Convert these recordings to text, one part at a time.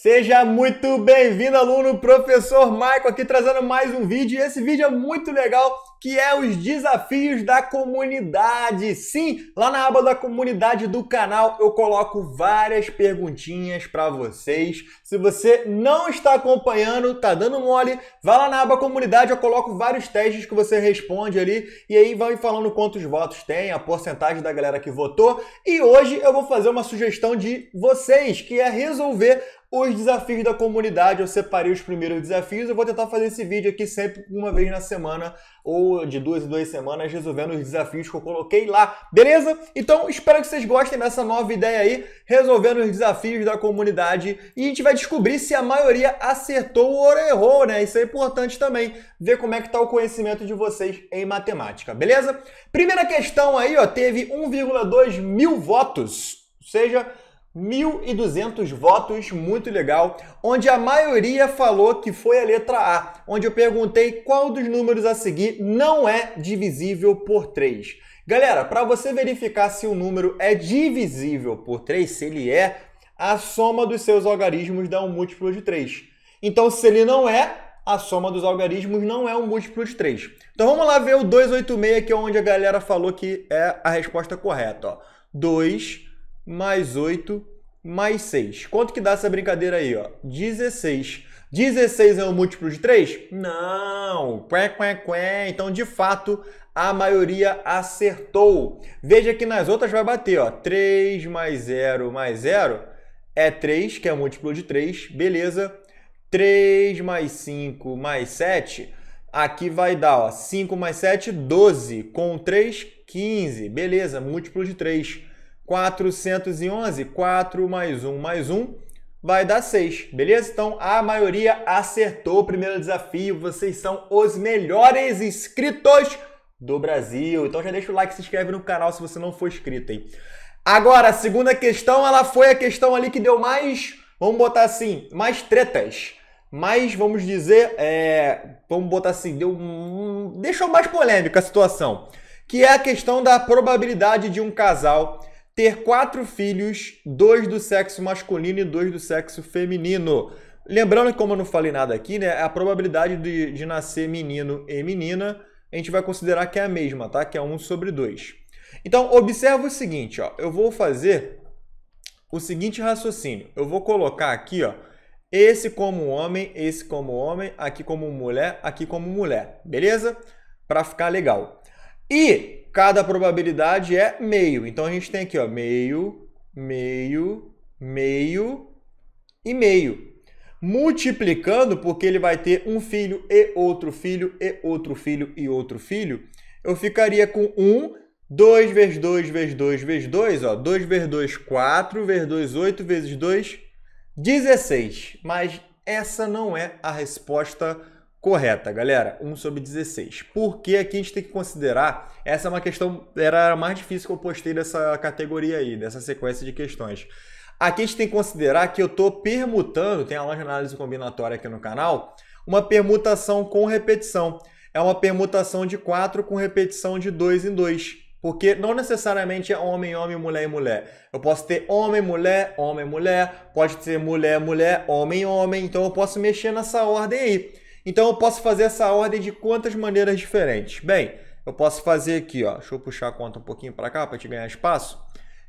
Seja muito bem-vindo, aluno, professor Maico aqui trazendo mais um vídeo. E esse vídeo é muito legal, que é os desafios da comunidade. Sim, lá na aba da comunidade do canal eu coloco várias perguntinhas para vocês. Se você não está acompanhando, tá dando mole, vá lá na aba comunidade, eu coloco vários testes que você responde ali e aí vai falando quantos votos tem, a porcentagem da galera que votou. E hoje eu vou fazer uma sugestão de vocês, que é resolver os desafios da comunidade. Eu separei os primeiros desafios. Eu vou tentar fazer esse vídeo aqui sempre uma vez na semana ou de duas em duas semanas, resolvendo os desafios que eu coloquei lá. Beleza? Então, espero que vocês gostem dessa nova ideia aí, resolvendo os desafios da comunidade. E a gente vai descobrir se a maioria acertou ou errou, né? Isso é importante também, ver como é que tá o conhecimento de vocês em matemática, beleza? Primeira questão aí, ó, teve 1,2 mil votos, ou seja, 1.200 votos, muito legal, onde a maioria falou que foi a letra A, onde eu perguntei qual dos números a seguir não é divisível por 3. Galera, para você verificar se o um número é divisível por 3, se ele é, a soma dos seus algarismos dá um múltiplo de 3. Então, se ele não é, a soma dos algarismos não é um múltiplo de 3. Então vamos lá ver o 286, que é onde a galera falou que é a resposta correta. Ó. 2 mais 8, mais 6. Quanto que dá essa brincadeira aí, ó? 16. 16 é um múltiplo de 3? Não! Qué, qué, qué. Então, de fato, a maioria acertou. Veja que nas outras vai bater, ó. 3 mais 0 mais 0 é 3, que é múltiplo de 3, beleza. 3 mais 5 mais 7, aqui vai dar, ó, 5 mais 7, 12. Com 3, 15, beleza, múltiplo de 3. 411, 4 mais 1 mais 1 vai dar 6, beleza? Então a maioria acertou o primeiro desafio, vocês são os melhores inscritos do Brasil. Então já deixa o like, se inscreve no canal se você não for inscrito, hein? Agora, a segunda questão, ela foi a questão ali que deu mais, vamos botar assim, mais tretas. Mas vamos dizer, é, vamos botar assim, deu, deixou mais polêmica a situação, que é a questão da probabilidade de um casal ter quatro filhos, dois do sexo masculino e dois do sexo feminino. Lembrando que, como eu não falei nada aqui, né, a probabilidade de, de nascer menino e menina, a gente vai considerar que é a mesma, tá? Que é 1 sobre 2. Então, observa o seguinte, ó. Eu vou fazer o seguinte raciocínio. Eu vou colocar aqui, ó, esse como homem, esse como homem, aqui como mulher, aqui como mulher, beleza? Para ficar legal. E cada probabilidade é meio. Então a gente tem aqui, ó, meio, meio, meio e meio. Multiplicando, porque ele vai ter um filho e outro filho e outro filho e outro filho, eu ficaria com 1, 2 vezes 2 vezes 2 vezes 2, ó, 2 vezes 2, 4, vezes 2, 8, vezes 2, 16. Mas essa não é a resposta correta correta, galera. 1 sobre 16. Porque aqui a gente tem que considerar, essa é uma questão, era a mais difícil que eu postei dessa categoria aí, dessa sequência de questões. Aqui a gente tem que considerar que eu estou permutando, tem aula de análise combinatória aqui no canal, uma permutação com repetição. É uma permutação de 4 com repetição de 2 em 2. Porque não necessariamente é homem, homem, mulher e mulher. Eu posso ter homem, mulher, homem, mulher, pode ser mulher, mulher, homem, homem. Então eu posso mexer nessa ordem aí. Então eu posso fazer essa ordem de quantas maneiras diferentes? Bem, eu posso fazer aqui, ó, deixa eu puxar a conta um pouquinho para cá para te ganhar espaço.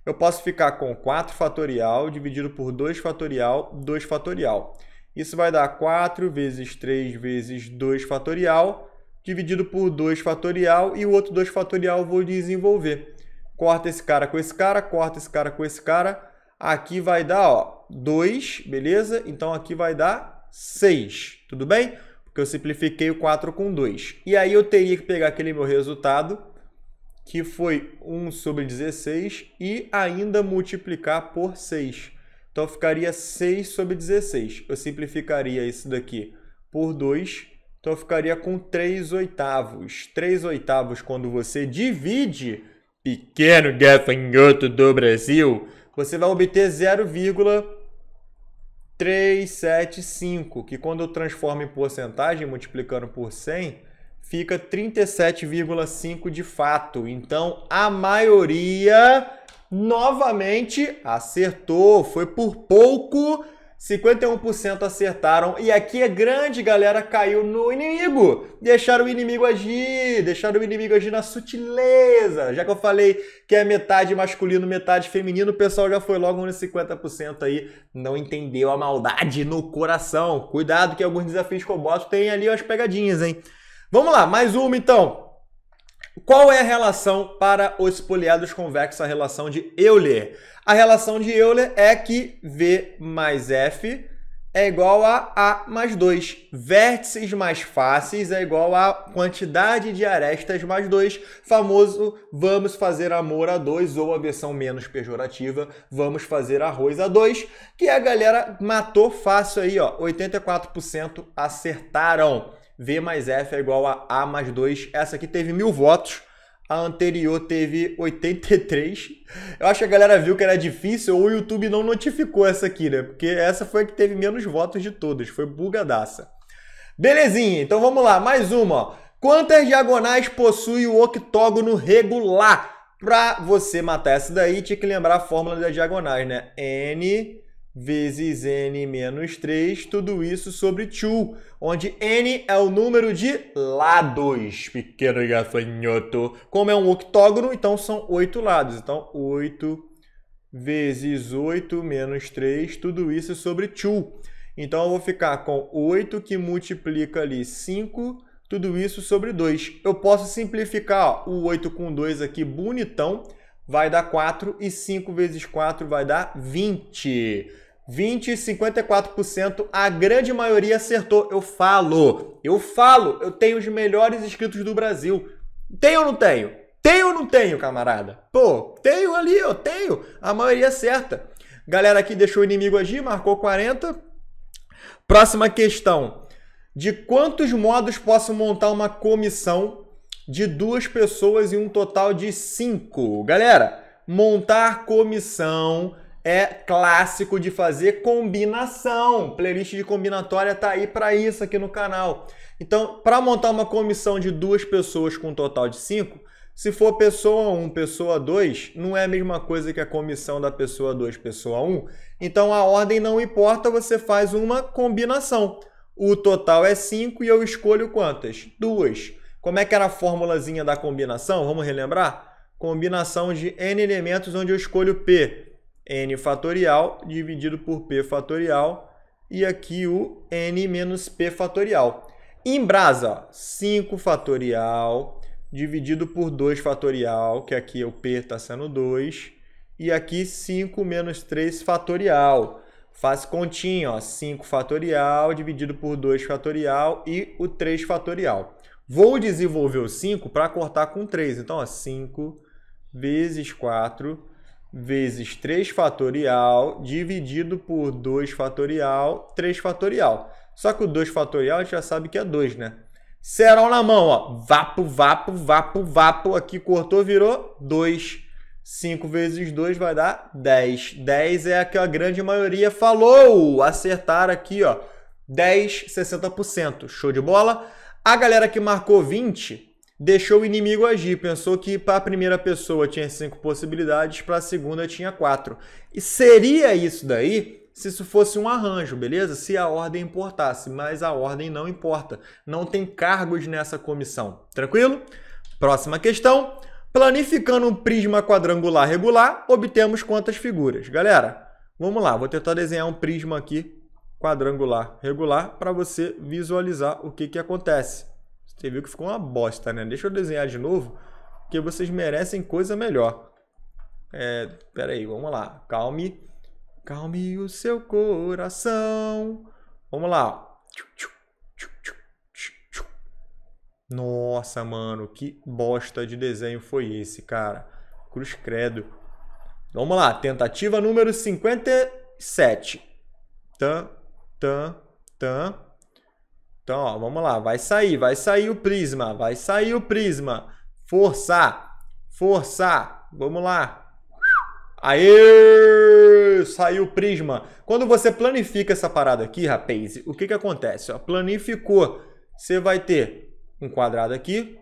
Eu posso ficar com 4 fatorial dividido por 2 fatorial, 2 fatorial. Isso vai dar 4 vezes 3 vezes 2 fatorial, dividido por 2 fatorial, e o outro 2 fatorial eu vou desenvolver. Corta esse cara com esse cara, corta esse cara com esse cara. Aqui vai dar ó, 2, beleza? Então aqui vai dar 6, tudo bem? que eu simplifiquei o 4 com 2. E aí eu teria que pegar aquele meu resultado, que foi 1 sobre 16, e ainda multiplicar por 6. Então ficaria 6 sobre 16. Eu simplificaria isso daqui por 2, então ficaria com 3 oitavos. 3 oitavos quando você divide, pequeno gafanhoto do Brasil, você vai obter 0, 375, que quando eu transformo em porcentagem, multiplicando por 100, fica 37,5 de fato. Então, a maioria novamente acertou, foi por pouco 51% acertaram. E aqui é grande galera caiu no inimigo. Deixaram o inimigo agir, deixaram o inimigo agir na sutileza. Já que eu falei que é metade masculino, metade feminino, o pessoal já foi logo nos 50% aí. Não entendeu a maldade no coração. Cuidado que alguns desafios que eu boto tem ali as pegadinhas, hein? Vamos lá, mais uma então. Qual é a relação para os poliedros convexos, a relação de Euler? A relação de Euler é que V mais F é igual a A mais 2. Vértices mais faces é igual a quantidade de arestas mais 2. Famoso vamos fazer amor a 2, ou a versão menos pejorativa, vamos fazer arroz a 2, que a galera matou fácil aí, ó. 84% acertaram. V mais F é igual a A mais 2. Essa aqui teve mil votos, a anterior teve 83. Eu acho que a galera viu que era difícil ou o YouTube não notificou essa aqui, né? Porque essa foi a que teve menos votos de todas, foi bugadaça. Belezinha, então vamos lá, mais uma. Quantas diagonais possui o octógono regular? Para você matar essa daí, tinha que lembrar a fórmula das diagonais, né? N vezes n menos 3, tudo isso sobre 2, onde n é o número de lados, pequeno gafanhoto. Como é um octógono, então são 8 lados. Então, 8 vezes 8 menos 3, tudo isso sobre 2. Então, eu vou ficar com 8 que multiplica ali 5, tudo isso sobre 2. Eu posso simplificar ó, o 8 com 2 aqui bonitão, vai dar 4 e 5 vezes 4 vai dar 20. 20, 54%, a grande maioria acertou. Eu falo, eu falo, eu tenho os melhores inscritos do Brasil. Tenho ou não tenho? Tenho ou não tenho, camarada? Pô, tenho ali, eu tenho. A maioria acerta. Galera aqui deixou o inimigo agir, marcou 40. Próxima questão. De quantos modos posso montar uma comissão de duas pessoas e um total de cinco. Galera, montar comissão é clássico de fazer combinação. Playlist de combinatória tá aí para isso aqui no canal. Então, para montar uma comissão de duas pessoas com um total de cinco, se for pessoa 1, pessoa 2, não é a mesma coisa que a comissão da pessoa 2, pessoa 1. Então a ordem não importa, você faz uma combinação. O total é 5 e eu escolho quantas? Duas. Como é que era a formulazinha da combinação? Vamos relembrar? Combinação de n elementos onde eu escolho p. n fatorial dividido por p fatorial e aqui o n menos p fatorial. Em brasa, 5 fatorial dividido por 2 fatorial, que aqui é o p está sendo 2, e aqui 5 menos 3 fatorial. Faz continha, ó, 5 fatorial dividido por 2 fatorial e o 3 fatorial. Vou desenvolver o 5 para cortar com 3. Então, 5 vezes 4 vezes 3 fatorial dividido por 2 fatorial, 3 fatorial. Só que o 2 fatorial a gente já sabe que é 2, né? Cerol na mão, ó. Vapo, vapo, vapo, vapo. Aqui cortou, virou 2. 5 vezes 2 vai dar 10. 10 é a que a grande maioria falou. Acertar aqui, ó. 10, 60%. Show de bola? A galera que marcou 20 deixou o inimigo agir, pensou que para a primeira pessoa tinha cinco possibilidades, para a segunda tinha quatro. E seria isso daí se isso fosse um arranjo, beleza? Se a ordem importasse, mas a ordem não importa. Não tem cargos nessa comissão. Tranquilo? Próxima questão. Planificando um prisma quadrangular regular, obtemos quantas figuras? Galera, vamos lá, vou tentar desenhar um prisma aqui quadrangular regular para você visualizar o que, que acontece. Você viu que ficou uma bosta, né? Deixa eu desenhar de novo, porque vocês merecem coisa melhor. É, peraí, vamos lá. Calme. Calme o seu coração. Vamos lá. Nossa, mano, que bosta de desenho foi esse, cara? Cruz credo. Vamos lá, tentativa número 57. Tan, tan, tan. Então, ó, vamos lá, vai sair, vai sair o prisma, vai sair o prisma. Forçar, forçar, vamos lá. Aê! Saiu o prisma. Quando você planifica essa parada aqui, rapaz, o que, que acontece? Ó, planificou, você vai ter um quadrado aqui,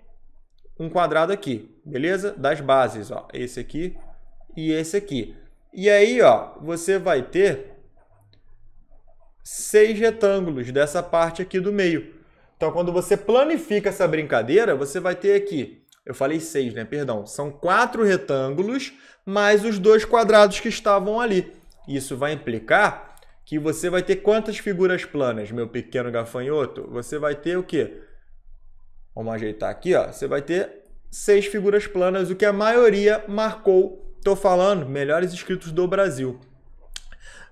um quadrado aqui, beleza? Das bases, ó, esse aqui e esse aqui. E aí, ó, você vai ter seis retângulos dessa parte aqui do meio. Então, quando você planifica essa brincadeira, você vai ter aqui, eu falei seis, né? Perdão. São quatro retângulos mais os dois quadrados que estavam ali. Isso vai implicar que você vai ter quantas figuras planas, meu pequeno gafanhoto? Você vai ter o quê? Vamos ajeitar aqui, ó. Você vai ter seis figuras planas, o que a maioria marcou. Estou falando melhores escritos do Brasil.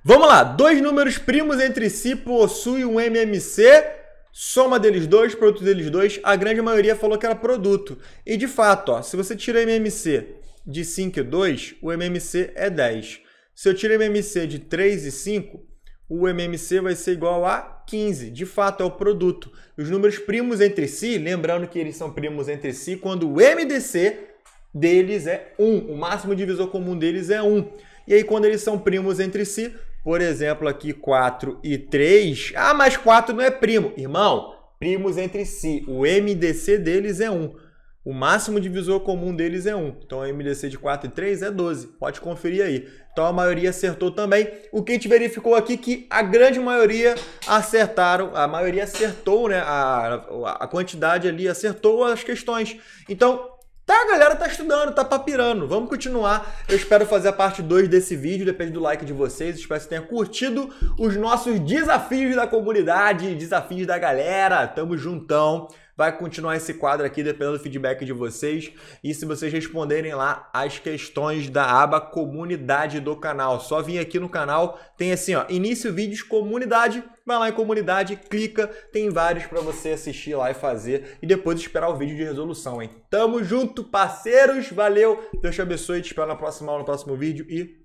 Vamos lá, dois números primos entre si possuem um MMC, soma deles dois, produto deles dois, a grande maioria falou que era produto. E de fato, ó, se você tira MMC de 5 e 2, o MMC é 10. Se eu tiro MMC de 3 e 5, o MMC vai ser igual a 15. De fato, é o produto. Os números primos entre si, lembrando que eles são primos entre si, quando o MDC deles é 1. O máximo divisor comum deles é 1. E aí, quando eles são primos entre si, por exemplo, aqui 4 e 3. Ah, mas 4 não é primo. Irmão, primos entre si. O MDC deles é 1. O máximo divisor comum deles é 1. Então, o MDC de 4 e 3 é 12. Pode conferir aí. Então, a maioria acertou também. O que a gente verificou aqui que a grande maioria acertaram. A maioria acertou, né? A, a quantidade ali acertou as questões. Então, Tá, a galera tá estudando, tá papirando. Vamos continuar. Eu espero fazer a parte 2 desse vídeo. Depende do like de vocês. Espero que tenha curtido os nossos desafios da comunidade, desafios da galera. Tamo juntão vai continuar esse quadro aqui dependendo do feedback de vocês e se vocês responderem lá as questões da aba comunidade do canal. Só vir aqui no canal, tem assim, ó, início vídeos comunidade, vai lá em comunidade, clica, tem vários para você assistir lá e fazer e depois esperar o vídeo de resolução, hein? Tamo junto, parceiros, valeu. Deus te abençoe, te espero na próxima aula, no próximo vídeo e